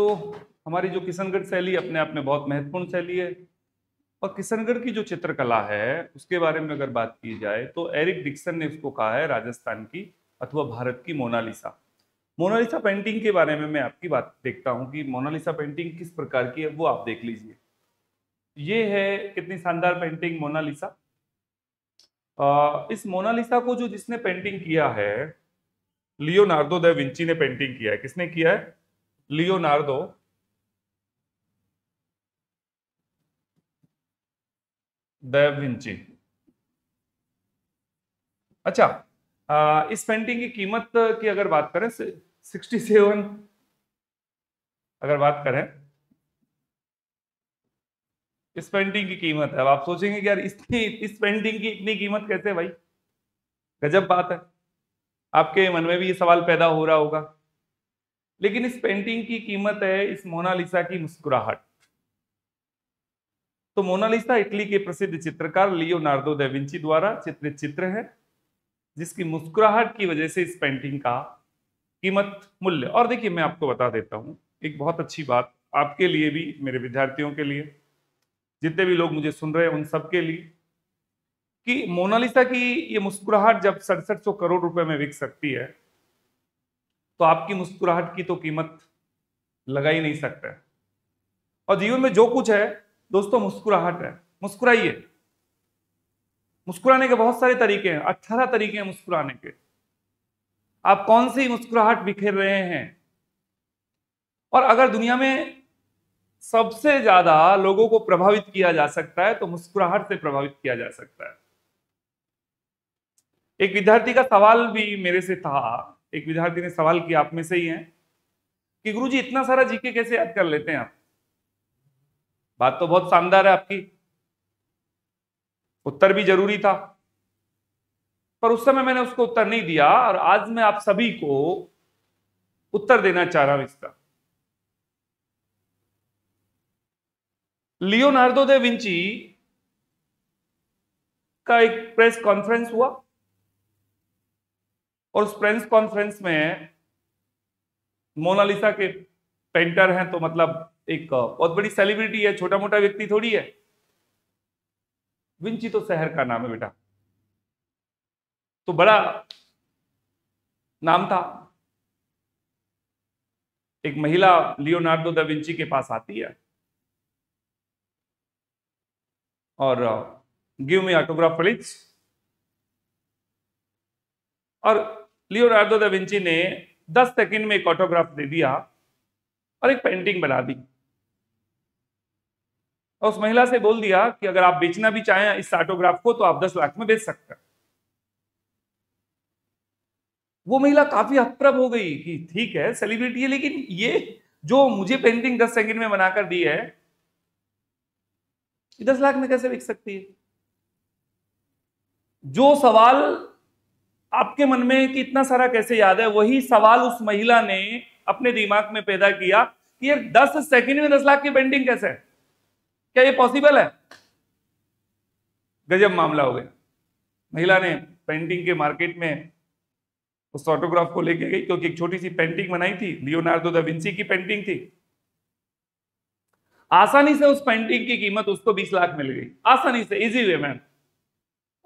तो हमारी जो किशनगढ़ शैली अपने आप में बहुत महत्वपूर्ण शैली है और किशनगढ़ की जो चित्रकला है उसके बारे में अगर बात की जाए तो एरिक डिक्सन ने उसको कहा है राजस्थान की अथवा भारत की मोनालिसा मोनालिसा पेंटिंग के बारे में मैं आपकी बात देखता हूँ कि मोनालिसा पेंटिंग किस प्रकार की है वो आप देख लीजिए ये है कितनी शानदार पेंटिंग मोनालिसा इस मोनालिसा को जो जिसने पेंटिंग किया है लियोनार्डो द विंची ने पेंटिंग किया है किसने किया है लियोनार्डो डेविंची अच्छा आ, इस पेंटिंग की कीमत की अगर बात करें सिक्सटी सेवन अगर बात करें इस पेंटिंग की कीमत है अब आप सोचेंगे कि यार इतनी इस पेंटिंग की इतनी कीमत कैसे भाई गजब बात है आपके मन में भी ये सवाल पैदा हो रहा होगा लेकिन इस पेंटिंग की कीमत है इस मोनालिसा की मुस्कुराहट तो मोनालिसा इटली के प्रसिद्ध चित्रकार लियोनार्डो देविंची द्वारा चित्रित चित्र है जिसकी मुस्कुराहट की वजह से इस पेंटिंग का कीमत मूल्य और देखिए मैं आपको बता देता हूं एक बहुत अच्छी बात आपके लिए भी मेरे विद्यार्थियों के लिए जितने भी लोग मुझे सुन रहे हैं उन सबके लिए कि मोनालिसा की ये मुस्कुराहट जब सड़सठ सौ करोड़ रुपए में बिक सकती है तो आपकी मुस्कुराहट की तो कीमत लगा ही नहीं सकते और जीवन में जो कुछ है दोस्तों मुस्कुराहट है मुस्कुराइए मुस्कुराने के बहुत सारे तरीके हैं अठारह तरीके हैं मुस्कुराने के आप कौन सी मुस्कुराहट बिखेर रहे हैं और अगर दुनिया में सबसे ज्यादा लोगों को प्रभावित किया जा सकता है तो मुस्कुराहट से प्रभावित किया जा सकता है एक विद्यार्थी का सवाल भी मेरे से था एक विद्यार्थी ने सवाल किया आप में से ही है कि गुरु जी इतना सारा जीके कैसे याद कर लेते हैं आप बात तो बहुत शानदार है आपकी उत्तर भी जरूरी था पर उस समय मैंने उसको उत्तर नहीं दिया और आज मैं आप सभी को उत्तर देना चाह रहा हूं इसका लियोनार्डो दे विंची का एक प्रेस कॉन्फ्रेंस हुआ और उस प्रेस कॉन्फ्रेंस में मोनालिसा के पेंटर हैं तो मतलब एक बहुत बड़ी सेलिब्रिटी है छोटा मोटा व्यक्ति थोड़ी है विंची तो शहर का नाम है बेटा तो बड़ा नाम था एक महिला लियोनार्डो दा विंची के पास आती है और गिव मी ऑटोग्राफ प्लीज और लियोनार्डो दा विंची ने 10 सेकंड में एक ऑटोग्राफ दे दिया और एक पेंटिंग बना दी और उस महिला से बोल दिया कि अगर आप बेचना भी चाहें इस ऑटोग्राफ को तो आप 10 लाख में बेच सकते हैं वो महिला काफी हतप्रभ हो गई कि ठीक है सेलिब्रिटी है लेकिन ये जो मुझे पेंटिंग दस सेकंड में बनाकर दी है दस लाख में कैसे बिक सकती है जो सवाल आपके मन में कि इतना सारा कैसे याद है वही सवाल उस महिला ने अपने दिमाग में पैदा किया कि यार दस सेकंड में दस लाख की पेंटिंग कैसे है क्या ये पॉसिबल है गजब मामला हो गया महिला ने पेंटिंग के मार्केट में उस ऑटोग्राफ को लेके गई क्योंकि एक छोटी सी पेंटिंग बनाई थी लियोनार्डो दा विंसी की पेंटिंग थी आसानी से उस पेंटिंग की कीमत उसको 20 लाख मिल गई आसानी से इजी वे मैम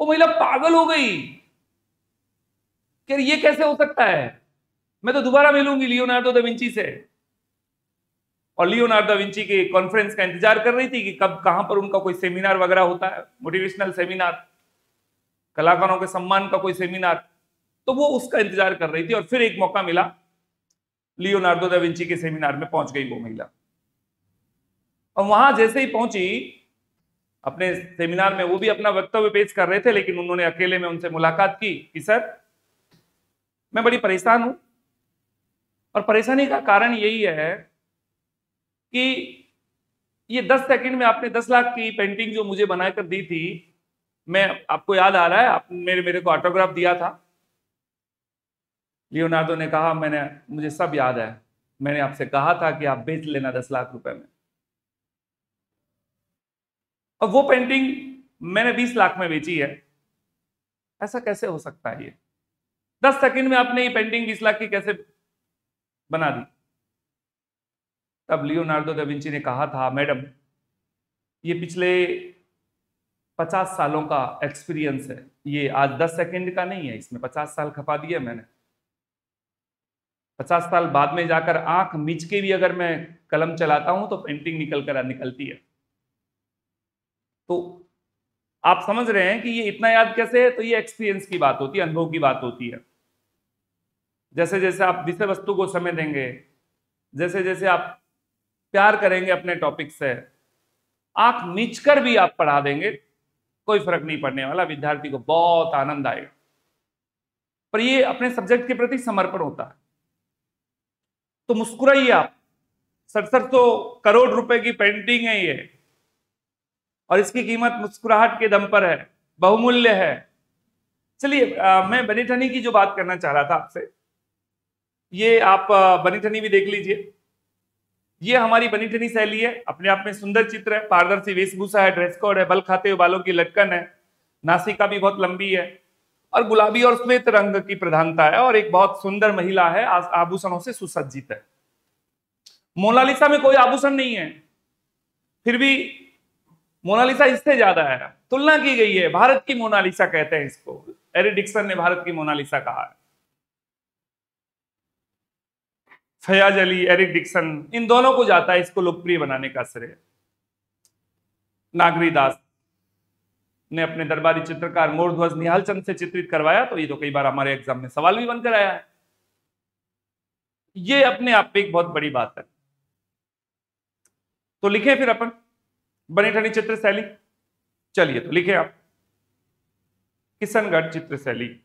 वो महिला पागल हो गई कि ये कैसे हो सकता है मैं तो दोबारा मिलूंगी लियोनार्डो दा विंची से और लियोनार्डो विंची के कॉन्फ्रेंस का इंतजार कर रही थी कि कब कहां पर उनका कोई सेमिनार वगैरह होता है मोटिवेशनल सेमिनार कलाकारों के सम्मान का कोई सेमिनार तो वो उसका इंतजार कर रही थी और फिर एक मौका मिला लियोनार्डो दा विंची के सेमिनार में पहुंच गई वो महिला और वहां जैसे ही पहुंची अपने सेमिनार में वो भी अपना वक्तव्य पेश कर रहे थे लेकिन उन्होंने अकेले में उनसे मुलाकात की कि सर मैं बड़ी परेशान हूं और परेशानी का कारण यही है कि ये दस सेकंड में आपने दस लाख की पेंटिंग जो मुझे बनाकर दी थी मैं आपको याद आ रहा है आपने मेरे मेरे को ऑटोग्राफ दिया था लियोनार्डो ने कहा मैंने मुझे सब याद है मैंने आपसे कहा था कि आप बेच लेना दस लाख रुपए में और वो पेंटिंग मैंने बीस लाख में बेची है ऐसा कैसे हो सकता है ये दस सेकंड में आपने ये पेंटिंग बीस लाख की कैसे बना दी तब लियोनार्डो दविंची ने कहा था मैडम ये पिछले पचास सालों का एक्सपीरियंस है ये आज दस सेकंड का नहीं है इसमें पचास साल खपा दिया मैंने पचास साल बाद में जाकर आंख मीच के भी अगर मैं कलम चलाता हूं तो पेंटिंग निकल कर निकलती है तो आप समझ रहे हैं कि ये इतना याद कैसे है तो ये एक्सपीरियंस की बात होती है अनुभव की बात होती है जैसे जैसे आप विषय वस्तु को समय देंगे जैसे जैसे आप प्यार करेंगे अपने टॉपिक से आंख नीच कर भी आप पढ़ा देंगे कोई फर्क नहीं पड़ने वाला विद्यार्थी को बहुत आनंद आएगा पर ये अपने सब्जेक्ट के प्रति समर्पण होता है तो मुस्कुराइए आप सड़सठ सौ तो करोड़ रुपए की पेंटिंग है ये और इसकी कीमत मुस्कुराहट के दम पर है बहुमूल्य है चलिए मैं बनीठनी की जो बात करना चाह रहा था आपसे ये आप बनीठनी भी देख लीजिए ये हमारी बनीठनी शैली है अपने आप में सुंदर चित्र है पारदर्शी वेशभूषा है ड्रेस कोड है बल खाते हुए बालों की लटकन है नासिका भी बहुत लंबी है और गुलाबी और श्वेत रंग की प्रधानता है और एक बहुत सुंदर महिला है आभूषणों से सुसज्जित है मोनालिसा में कोई आभूषण नहीं है फिर भी मोनालिसा इससे ज्यादा है तुलना की गई है भारत की मोनालिसा कहते हैं इसको एरिडिक्सन ने भारत की मोनालिसा कहा है फयाज अली एरिक डिक्सन इन दोनों को जाता है इसको लोकप्रिय बनाने का श्रेय नागरी दास ने अपने दरबारी चित्रकार मोरध्वज निहाल चंद से चित्रित करवाया तो ये तो कई बार हमारे एग्जाम में सवाल भी बनकर आया है ये अपने आप पे एक बहुत बड़ी बात है तो लिखे फिर अपन बने ठनी चित्र शैली चलिए तो लिखे आप किशनगढ़ चित्र शैली